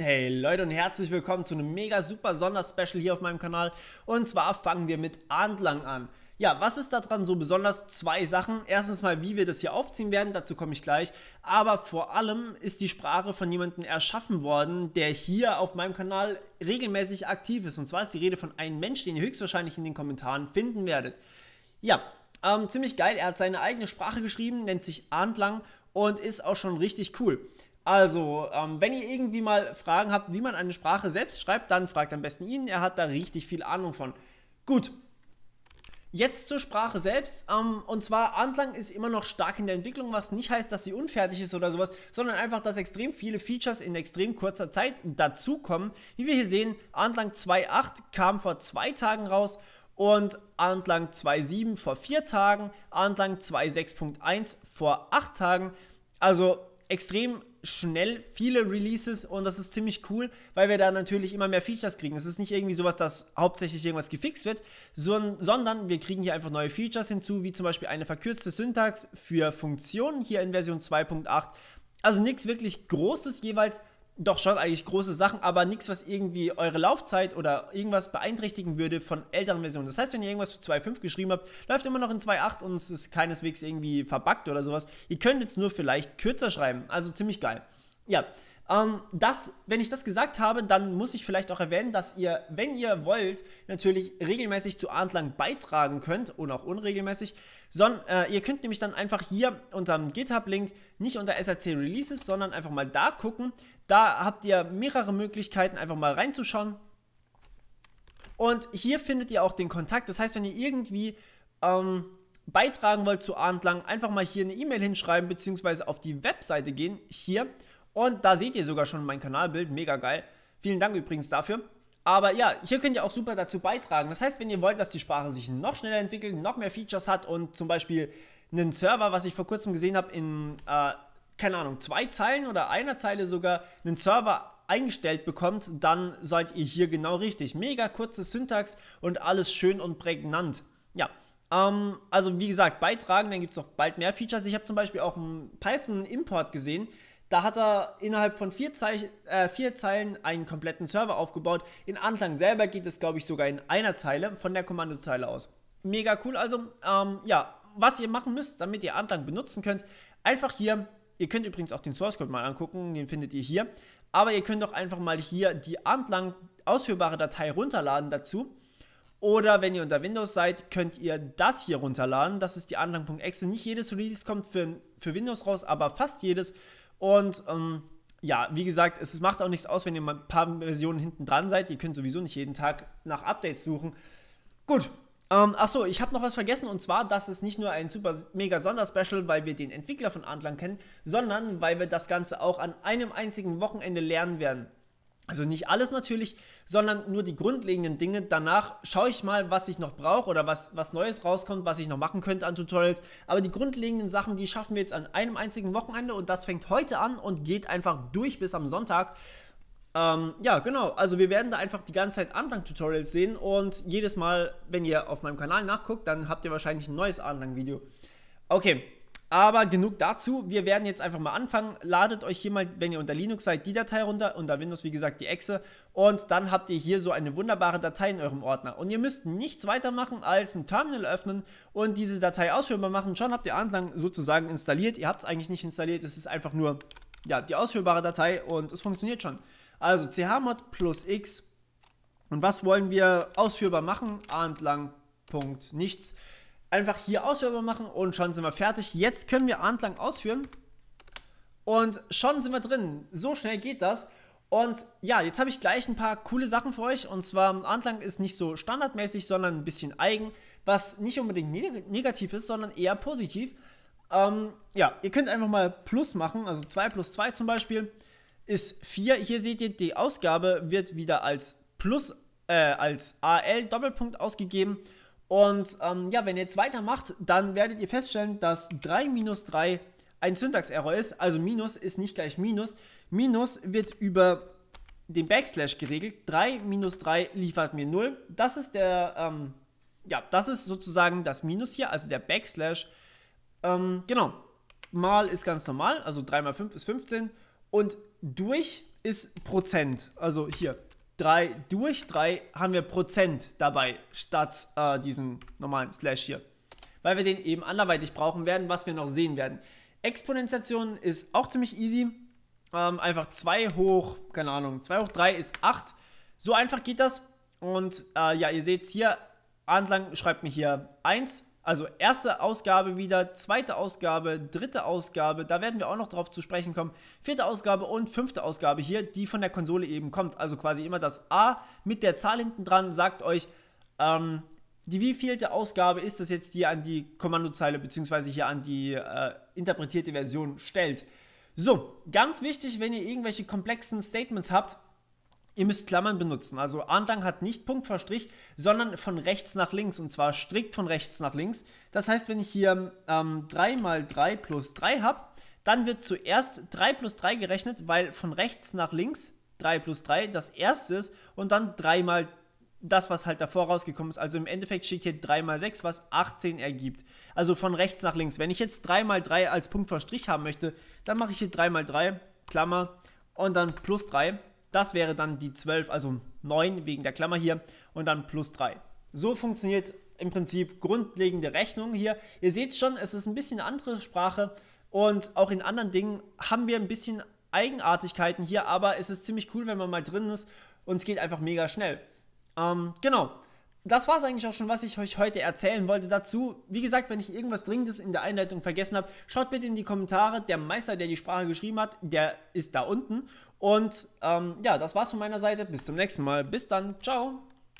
Hey Leute und herzlich willkommen zu einem mega super Sonderspecial hier auf meinem Kanal. Und zwar fangen wir mit Ahndlang an. Ja, was ist da dran so besonders? Zwei Sachen. Erstens mal, wie wir das hier aufziehen werden, dazu komme ich gleich. Aber vor allem ist die Sprache von jemandem erschaffen worden, der hier auf meinem Kanal regelmäßig aktiv ist. Und zwar ist die Rede von einem Mensch, den ihr höchstwahrscheinlich in den Kommentaren finden werdet. Ja, ähm, ziemlich geil. Er hat seine eigene Sprache geschrieben, nennt sich Ahndlang und ist auch schon richtig cool. Also, ähm, wenn ihr irgendwie mal Fragen habt, wie man eine Sprache selbst schreibt, dann fragt am besten ihn. Er hat da richtig viel Ahnung von. Gut. Jetzt zur Sprache selbst. Ähm, und zwar, Antlang ist immer noch stark in der Entwicklung, was nicht heißt, dass sie unfertig ist oder sowas, sondern einfach, dass extrem viele Features in extrem kurzer Zeit dazukommen. Wie wir hier sehen, Antlang 2.8 kam vor zwei Tagen raus und Antlang 2.7 vor vier Tagen, Antlang 2.6.1 vor acht Tagen. Also extrem schnell viele Releases und das ist ziemlich cool, weil wir da natürlich immer mehr Features kriegen. Es ist nicht irgendwie sowas, dass hauptsächlich irgendwas gefixt wird, sondern wir kriegen hier einfach neue Features hinzu, wie zum Beispiel eine verkürzte Syntax für Funktionen hier in Version 2.8. Also nichts wirklich Großes jeweils, doch schon eigentlich große Sachen, aber nichts, was irgendwie eure Laufzeit oder irgendwas beeinträchtigen würde von älteren Versionen. Das heißt, wenn ihr irgendwas für 2.5 geschrieben habt, läuft immer noch in 2.8 und es ist keineswegs irgendwie verbuggt oder sowas. Ihr könnt jetzt nur vielleicht kürzer schreiben. Also ziemlich geil. Ja, ähm, das, wenn ich das gesagt habe, dann muss ich vielleicht auch erwähnen, dass ihr, wenn ihr wollt, natürlich regelmäßig zu Arndtlang beitragen könnt und auch unregelmäßig. Sondern äh, ihr könnt nämlich dann einfach hier unter dem GitHub-Link nicht unter SRC Releases, sondern einfach mal da gucken. Da habt ihr mehrere Möglichkeiten, einfach mal reinzuschauen. Und hier findet ihr auch den Kontakt. Das heißt, wenn ihr irgendwie ähm, beitragen wollt zu Arndtlang, einfach mal hier eine E-Mail hinschreiben, beziehungsweise auf die Webseite gehen, hier und da seht ihr sogar schon mein Kanalbild, mega geil. Vielen Dank übrigens dafür. Aber ja, hier könnt ihr auch super dazu beitragen. Das heißt, wenn ihr wollt, dass die Sprache sich noch schneller entwickelt, noch mehr Features hat und zum Beispiel einen Server, was ich vor kurzem gesehen habe, in, äh, keine Ahnung, zwei Zeilen oder einer Zeile sogar einen Server eingestellt bekommt, dann seid ihr hier genau richtig. Mega kurze Syntax und alles schön und prägnant. Ja, ähm, also wie gesagt, beitragen, dann gibt es noch bald mehr Features. Ich habe zum Beispiel auch einen Python-Import gesehen, da hat er innerhalb von vier, Zeichen, äh, vier Zeilen einen kompletten Server aufgebaut. In Anlang selber geht es, glaube ich, sogar in einer Zeile von der Kommandozeile aus. Mega cool. Also, ähm, ja, was ihr machen müsst, damit ihr Anlang benutzen könnt, einfach hier. Ihr könnt übrigens auch den Source Code mal angucken, den findet ihr hier. Aber ihr könnt auch einfach mal hier die Anlang ausführbare Datei runterladen dazu. Oder wenn ihr unter Windows seid, könnt ihr das hier runterladen. Das ist die Anlang.exe. Nicht jedes Release kommt für, für Windows raus, aber fast jedes. Und ähm, ja, wie gesagt, es macht auch nichts aus, wenn ihr mal ein paar Versionen hinten dran seid. Ihr könnt sowieso nicht jeden Tag nach Updates suchen. Gut. Ähm, achso, ich habe noch was vergessen und zwar, dass es nicht nur ein super mega Sonderspecial, weil wir den Entwickler von Antlang kennen, sondern weil wir das Ganze auch an einem einzigen Wochenende lernen werden. Also nicht alles natürlich, sondern nur die grundlegenden Dinge. Danach schaue ich mal, was ich noch brauche oder was, was Neues rauskommt, was ich noch machen könnte an Tutorials. Aber die grundlegenden Sachen, die schaffen wir jetzt an einem einzigen Wochenende und das fängt heute an und geht einfach durch bis am Sonntag. Ähm, ja, genau. Also wir werden da einfach die ganze Zeit Anfang-Tutorials sehen und jedes Mal, wenn ihr auf meinem Kanal nachguckt, dann habt ihr wahrscheinlich ein neues Anfang-Video. Okay, aber genug dazu. Wir werden jetzt einfach mal anfangen. Ladet euch hier mal, wenn ihr unter Linux seid, die Datei runter. Unter Windows, wie gesagt, die Exe. Und dann habt ihr hier so eine wunderbare Datei in eurem Ordner. Und ihr müsst nichts weiter machen als ein Terminal öffnen und diese Datei ausführbar machen. Schon habt ihr Anlang sozusagen installiert. Ihr habt es eigentlich nicht installiert. Es ist einfach nur ja, die ausführbare Datei und es funktioniert schon. Also chmod plus x. Und was wollen wir ausführbar machen? Anlang. Punkt nichts einfach hier ausführbar machen und schon sind wir fertig. Jetzt können wir Antlang ausführen und schon sind wir drin. So schnell geht das. Und ja, jetzt habe ich gleich ein paar coole Sachen für euch. Und zwar, Antlang ist nicht so standardmäßig, sondern ein bisschen eigen, was nicht unbedingt neg negativ ist, sondern eher positiv. Ähm, ja, ihr könnt einfach mal Plus machen, also 2 plus 2 zum Beispiel ist 4. Hier seht ihr, die Ausgabe wird wieder als Plus, äh, als AL-Doppelpunkt ausgegeben. Und ähm, ja, wenn ihr jetzt weitermacht, dann werdet ihr feststellen, dass 3 minus 3 ein Syntax-Error ist. Also Minus ist nicht gleich Minus. Minus wird über den Backslash geregelt. 3 minus 3 liefert mir 0. Das ist der, ähm, ja, das ist sozusagen das Minus hier, also der Backslash. Ähm, genau. Mal ist ganz normal, also 3 mal 5 ist 15. Und durch ist Prozent, also hier drei durch 3 haben wir Prozent dabei, statt äh, diesen normalen Slash hier. Weil wir den eben anderweitig brauchen werden, was wir noch sehen werden. Exponentiation ist auch ziemlich easy. Ähm, einfach 2 hoch, keine Ahnung, 2 hoch 3 ist 8. So einfach geht das. Und äh, ja, ihr seht hier, Anlang schreibt mir hier 1 also erste Ausgabe wieder, zweite Ausgabe, dritte Ausgabe, da werden wir auch noch drauf zu sprechen kommen. Vierte Ausgabe und fünfte Ausgabe hier, die von der Konsole eben kommt. Also quasi immer das A mit der Zahl hinten dran sagt euch, ähm, die wievielte Ausgabe ist das jetzt, die an die Kommandozeile bzw. hier an die äh, interpretierte Version stellt. So, ganz wichtig, wenn ihr irgendwelche komplexen Statements habt, Ihr müsst Klammern benutzen. Also Arndang hat nicht Punkt vor Strich, sondern von rechts nach links und zwar strikt von rechts nach links. Das heißt, wenn ich hier ähm, 3 mal 3 plus 3 habe, dann wird zuerst 3 plus 3 gerechnet, weil von rechts nach links 3 plus 3 das erste ist und dann 3 mal das, was halt davor rausgekommen ist. Also im Endeffekt steht hier 3 mal 6, was 18 ergibt. Also von rechts nach links. Wenn ich jetzt 3 mal 3 als Punkt vor Strich haben möchte, dann mache ich hier 3 mal 3, Klammer, und dann plus 3. Das wäre dann die 12, also 9 wegen der Klammer hier und dann plus 3. So funktioniert im Prinzip grundlegende Rechnung hier. Ihr seht schon, es ist ein bisschen eine andere Sprache und auch in anderen Dingen haben wir ein bisschen Eigenartigkeiten hier, aber es ist ziemlich cool, wenn man mal drin ist und es geht einfach mega schnell. Ähm, genau, das war es eigentlich auch schon, was ich euch heute erzählen wollte dazu. Wie gesagt, wenn ich irgendwas Dringendes in der Einleitung vergessen habe, schaut bitte in die Kommentare. Der Meister, der die Sprache geschrieben hat, der ist da unten. Und ähm, ja, das war's von meiner Seite. Bis zum nächsten Mal. Bis dann. Ciao.